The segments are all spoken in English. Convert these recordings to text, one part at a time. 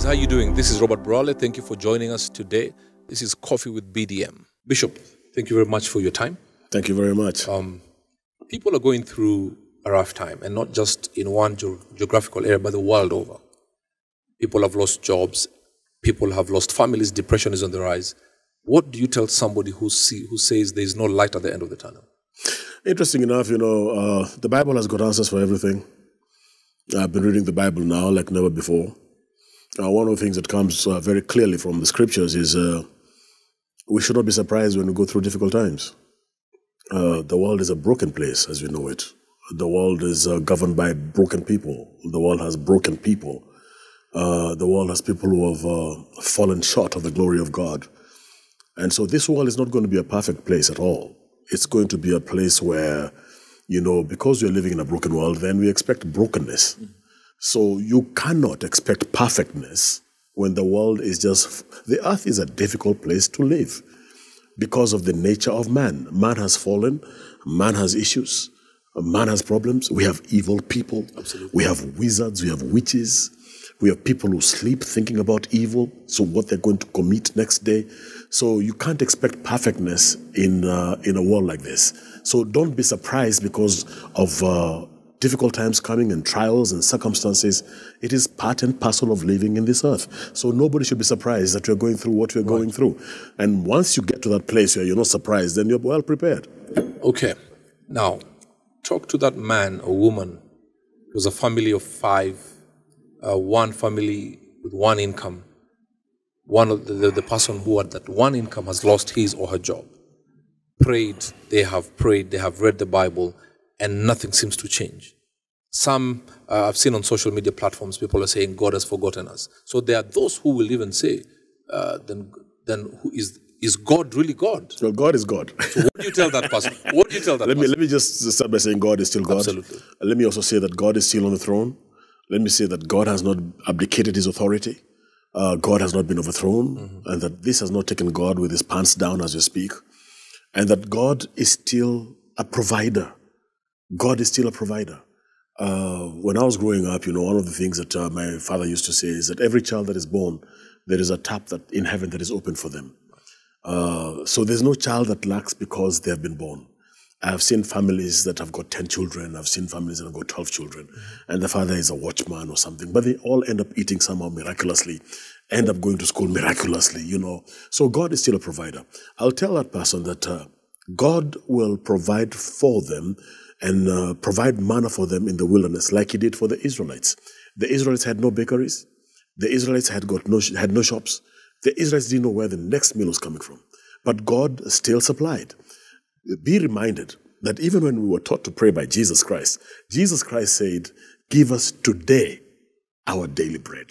guys, how are you doing? This is Robert Brawley. Thank you for joining us today. This is Coffee with BDM. Bishop, thank you very much for your time. Thank you very much. Um, people are going through a rough time, and not just in one ge- geographical area, but the world over. People have lost jobs, people have lost families, depression is on the rise. What do you tell somebody who, see, who says there is no light at the end of the tunnel? Interesting enough, you know, uh, the Bible has got answers for everything. I've been reading the Bible now like never before uh, one of the things that comes uh, very clearly from the scriptures is uh, we should not be surprised when we go through difficult times. Uh, the world is a broken place as we know it. The world is uh, governed by broken people. The world has broken people. Uh, the world has people who have fallen short of the glory of God. And so this world is not going to be a perfect place at all. It's going to be a place where, you know, because we're living in a broken world, then we expect brokenness. Mm -hmm so you cannot expect perfectness when the world is just. The earth is a difficult place to live because of the nature of man. Man has fallen, man has issues, man has problems. We have evil people, Absolutely. we have wizards, we have witches, we have people who sleep thinking about evil, so what they're going to commit next day. So you can't expect perfectness in, uh, in a world like this. So don't be surprised because of. Uh, difficult times coming and trials and circumstances, it is part and parcel of living in this earth. So nobody should be surprised that you're going through what you're right. going through. And once you get to that place where you're not surprised, then you're well prepared. Okay. Now, talk to that man or woman who's a family of five, uh, one family with one income. One of the, the, the person who had that one income has lost his or her job. Prayed, they have prayed, they have read the Bible, and nothing seems to change. Some uh, I've seen on social media platforms, people are saying God has forgotten us. So there are those who will even say, uh, then, then who is is God really God? Well, God is God. so what do you tell that person? What do you tell that let person? Me, let me just start by saying God is still God. Absolutely. Uh, let me also say that God is still on the throne. Let me say that God has not abdicated his authority. Uh, God has not been overthrown, mm -hmm. and that this has not taken God with his pants down as we speak, and that God is still a provider. God is still a provider. Uh, when I was growing up, you know, one of the things that uh, my father used to say is that every child that is born, there is a tap that in heaven that is open for them. Uh, so there's no child that lacks because they have been born. I've seen families that have got 10 children. I've seen families that have got 12 children. And the father is a watchman or something. But they all end up eating somehow miraculously, end up going to school miraculously, you know. So God is still a provider. I'll tell that person that uh, God will provide for them and uh, provide manna for them in the wilderness, like he did for the Israelites. The Israelites had no bakeries. The Israelites had got no had no shops. The Israelites didn't know where the next meal was coming from, but God still supplied. Be reminded that even when we were taught to pray by Jesus Christ, Jesus Christ said, "Give us today our daily bread.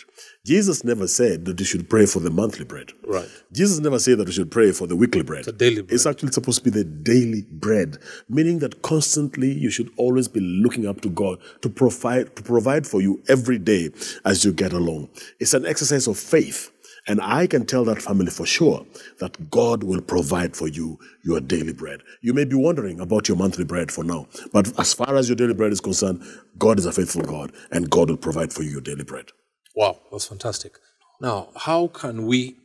Jesus never said that we should pray for the monthly bread. Right. Jesus never said that we should pray for the weekly bread. It's daily bread. It's actually supposed to be the daily bread, meaning that constantly you should always be looking up to God to provide to provide for you every day as you get along. It's an exercise of faith and I can tell that family for sure that God will provide for you your daily bread. You may be wondering about your monthly bread for now, but as far as your daily bread is concerned, God is a faithful God and God will provide for you your daily bread. Wow, that's fantastic. Now, how can we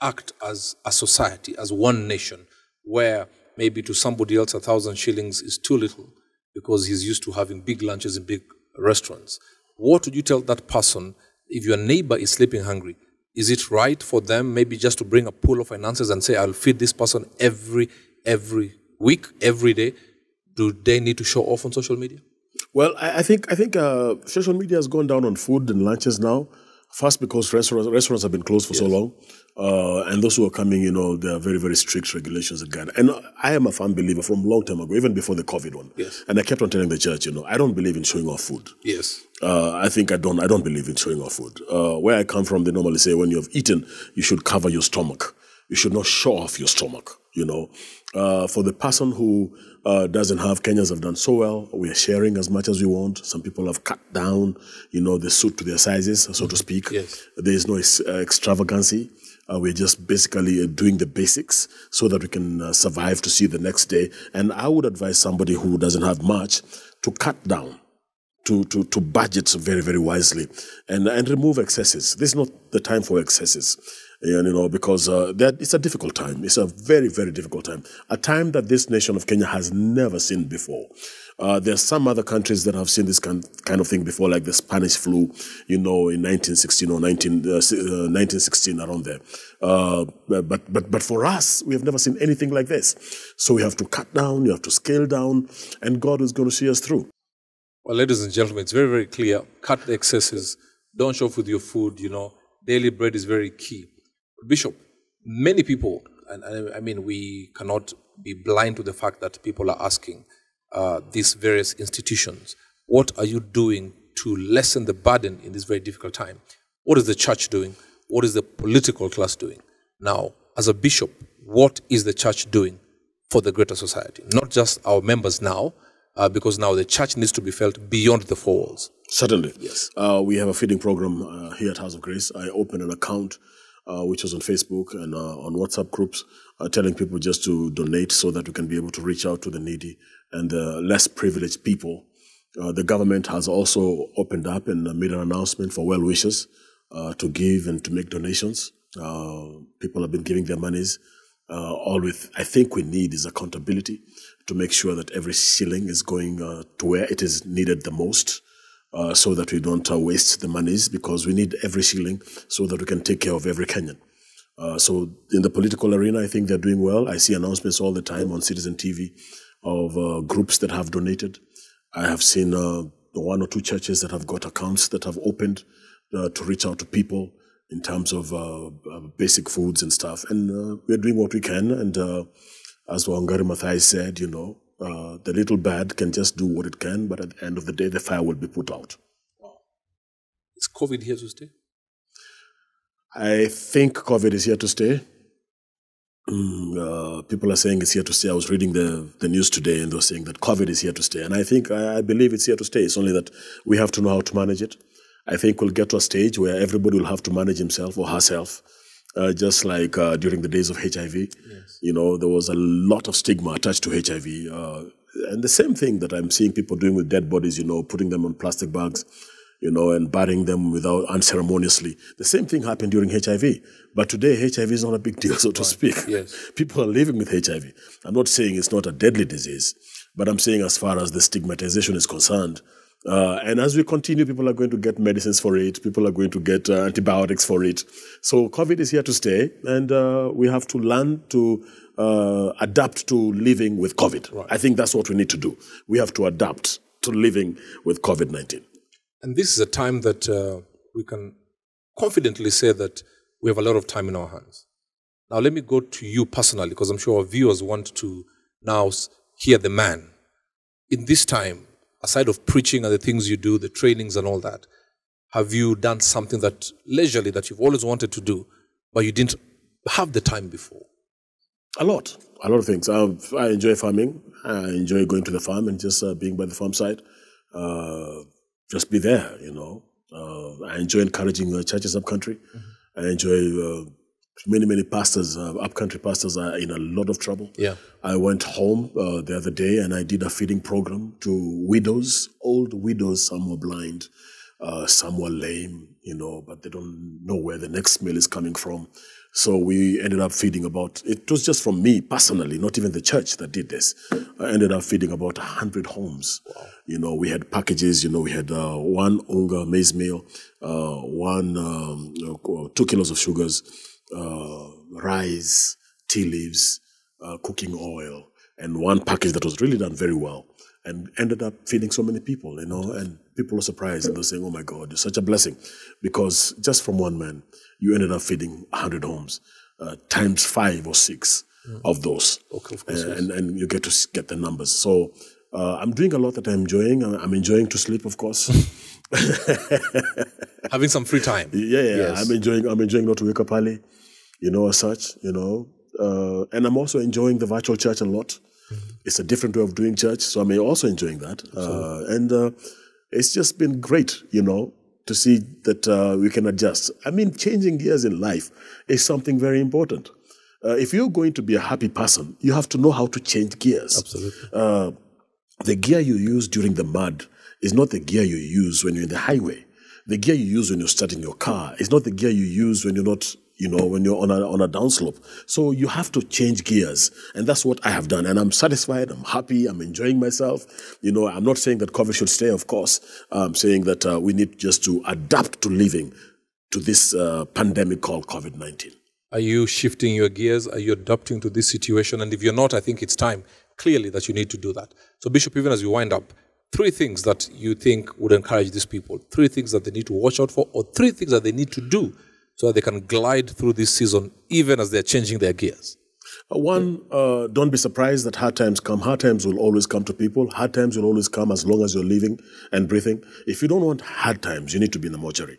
act as a society, as one nation, where maybe to somebody else a thousand shillings is too little because he's used to having big lunches in big restaurants? What would you tell that person if your neighbor is sleeping hungry? is it right for them maybe just to bring a pool of finances and say i'll feed this person every every week every day do they need to show off on social media well i, I think i think uh, social media has gone down on food and lunches now First, because restaurants restaurants have been closed for yes. so long, uh, and those who are coming, you know, there are very very strict regulations in Ghana. And I am a firm believer from a long time ago, even before the COVID one. Yes. And I kept on telling the church, you know, I don't believe in showing off food. Yes. Uh, I think I don't I don't believe in showing off food. Uh, where I come from, they normally say when you have eaten, you should cover your stomach. You should not show off your stomach you know. Uh, for the person who uh, doesn't have, Kenyans have done so well. We are sharing as much as we want. Some people have cut down, you know, the suit to their sizes, so mm -hmm. to speak. Yes. There is no ex uh, extravagancy. Uh, we're just basically uh, doing the basics so that we can uh, survive to see the next day. And I would advise somebody who doesn't have much to cut down, to to to budget very very wisely, and and remove excesses. This is not the time for excesses and you know, because uh, that it's a difficult time. It's a very, very difficult time. A time that this nation of Kenya has never seen before. Uh, are some other countries that have seen this kind, kind of thing before, like the Spanish flu, you know, in 1916 or 19, uh, 1916, uh, around there. Uh, but, but, but for us, we have never seen anything like this. So we have to cut down, you have to scale down, and God is going to see us through. Well, ladies and gentlemen, it's very, very clear. Cut the excesses. Don't show off with your food, you know. Daily bread is very key. Bishop, many people, and, and, I mean, we cannot be blind to the fact that people are asking uh, these various institutions, what are you doing to lessen the burden in this very difficult time? What is the church doing? What is the political class doing? Now, as a bishop, what is the church doing for the greater society? Not just our members now, uh, because now the church needs to be felt beyond the four walls. Certainly. Yes. Uh, we have a feeding program uh, here at House of Grace. I opened an account uh, which was on Facebook and uh, on WhatsApp groups, uh, telling people just to donate so that we can be able to reach out to the needy and the less privileged people. Uh, the government has also opened up and made an announcement for well wishers to give and to make donations. people have been giving their monies. Uh, all with I think we need is accountability to make sure that every shilling is going uh, to where it is needed the most. Uh, so that we don't uh, waste the monies because we need every shilling so that we can take care of every Kenyan. Uh, so in the political arena, I think they're doing well. I see announcements all the time on Citizen TV of uh, groups that have donated. I have seen uh, one or two churches that have got accounts that have opened to reach out to people in terms of basic foods and stuff. And we're doing what we can. And as Wangari Mathai said, you know, uh, the little bad can just do what it can, but at the end of the day, the fire will be put out. Wow. Is COVID here to stay? I think COVID is here to stay. Mm, uh, people are saying it's here to stay. I was reading the, the news today and they're saying that COVID is here to stay. And I think, I, I believe it's here to stay. It's only that we have to know how to manage it. I think we'll get to a stage where everybody will have to manage himself or herself uh, just like uh, during the days of HIV, yes. you know, there was a lot of stigma attached to HIV. Uh, and the same thing that I'm seeing people doing with dead bodies, you know, putting them on plastic bags, you know, and burying them without unceremoniously. The same thing happened during HIV. But today, HIV is not a big deal, so to speak. Yes. People are living with HIV. I'm not saying it's not a deadly disease, but I'm saying as far as the stigmatization is concerned, uh, and as we continue, people are going to get medicines for it. People are going to get uh, antibiotics for it. So COVID is here to stay, and uh, we have to learn to uh, adapt to living with COVID. Right. I think that's what we need to do. We have to adapt to living with COVID 19. And this is a time that uh, we can confidently say that we have a lot of time in our hands. Now, let me go to you personally, because I'm sure our viewers want to now hear the man. In this time, aside of preaching and the things you do, the trainings and all that, have you done something that leisurely that you've always wanted to do, but you didn't have the time before? A lot, a lot of things. I've, i enjoy farming. I enjoy going to the farm and just uh, being by the farm side. Uh, just be there, you know. Uh, I enjoy encouraging uh, churches up country. Mm -hmm. I enjoy uh, many many pastors, uh, upcountry pastors, are in a lot of trouble. Yeah, I went home uh, the other day and I did a feeding program to widows, old widows. Some were blind, uh, some were lame, you know, but they don't know where the next meal is coming from. So we ended up feeding about. It was just from me personally, not even the church that did this. I ended up feeding about hundred homes. Wow. You know, we had packages. You know, we had uh, one unga maize meal, uh, one um, uh, two kilos of sugars uh, rice, tea leaves, uh, cooking oil, and one package that was really done very well and ended up feeding so many people, you know, and people were surprised and they're saying, oh my God, it's such a blessing. Because just from one man, you ended up feeding 100 homes uh, times five or six mm. of those. Okay, of uh, course, uh, yes. and, and you get to get the numbers. So uh, I'm doing a lot that I'm enjoying. I'm enjoying to sleep, of course. having some free time. Yeah, yeah. Yes. I'm enjoying. I'm enjoying not to wake up early, you know, as such, you know, uh, and I'm also enjoying the virtual church a lot. Mm-hmm. It's a different way of doing church, so I'm also enjoying that. Uh, and uh, it's just been great, you know, to see that uh, we can adjust. I mean, changing gears in life is something very important. Uh, if you're going to be a happy person, you have to know how to change gears. Absolutely. Uh, the gear you use during the mud is not the gear you use when you're in the highway. The gear you use when you're starting your car is not the gear you use when you're not you know, when you're on a, on a downslope. So you have to change gears. And that's what I have done. And I'm satisfied. I'm happy. I'm enjoying myself. You know, I'm not saying that COVID should stay, of course. I'm saying that uh, we need just to adapt to living to this uh, pandemic called COVID 19. Are you shifting your gears? Are you adapting to this situation? And if you're not, I think it's time clearly that you need to do that. So, Bishop, even as you wind up, three things that you think would encourage these people, three things that they need to watch out for, or three things that they need to do so that they can glide through this season even as they're changing their gears? Uh, one, uh, don't be surprised that hard times come. Hard times will always come to people. Hard times will always come as long as you're living and breathing. If you don't want hard times, you need to be in the mortuary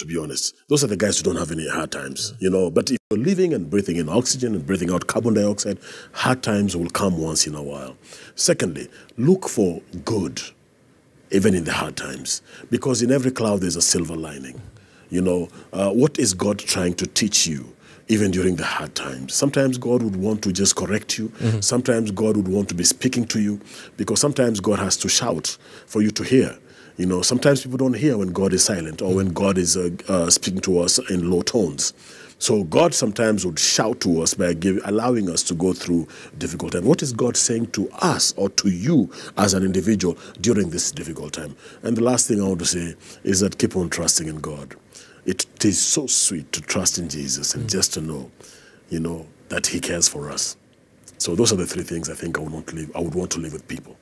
to be honest. Those are the guys who don't have any hard times, you know. But if you're living and breathing in oxygen and breathing out carbon dioxide, hard times will come once in a while. Secondly, look for good, even in the hard times, because in every cloud there's a silver lining. You know, uh, what is God trying to teach you? even during the hard times. Sometimes God would want to just correct you. Mm -hmm. Sometimes God would want to be speaking to you because sometimes God has to shout for you to hear. You know, sometimes people don't hear when God is silent or when God is uh, uh, speaking to us in low tones. So God sometimes would shout to us by give, allowing us to go through difficult time. What is God saying to us or to you as an individual during this difficult time? And the last thing I want to say is that keep on trusting in God. It is so sweet to trust in Jesus and mm. just to know, you know, that He cares for us. So those are the three things I think I would want to leave. I would want to leave with people.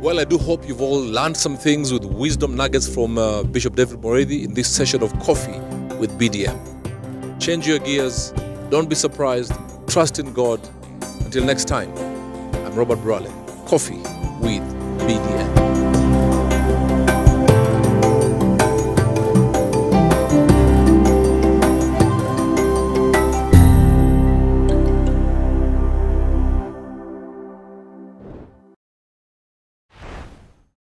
Well, I do hope you've all learned some things with wisdom nuggets from uh, Bishop David Moredi in this session of Coffee with BDM. Change your gears, don't be surprised, trust in God. Until next time, I'm Robert Brawley. Coffee with BDM.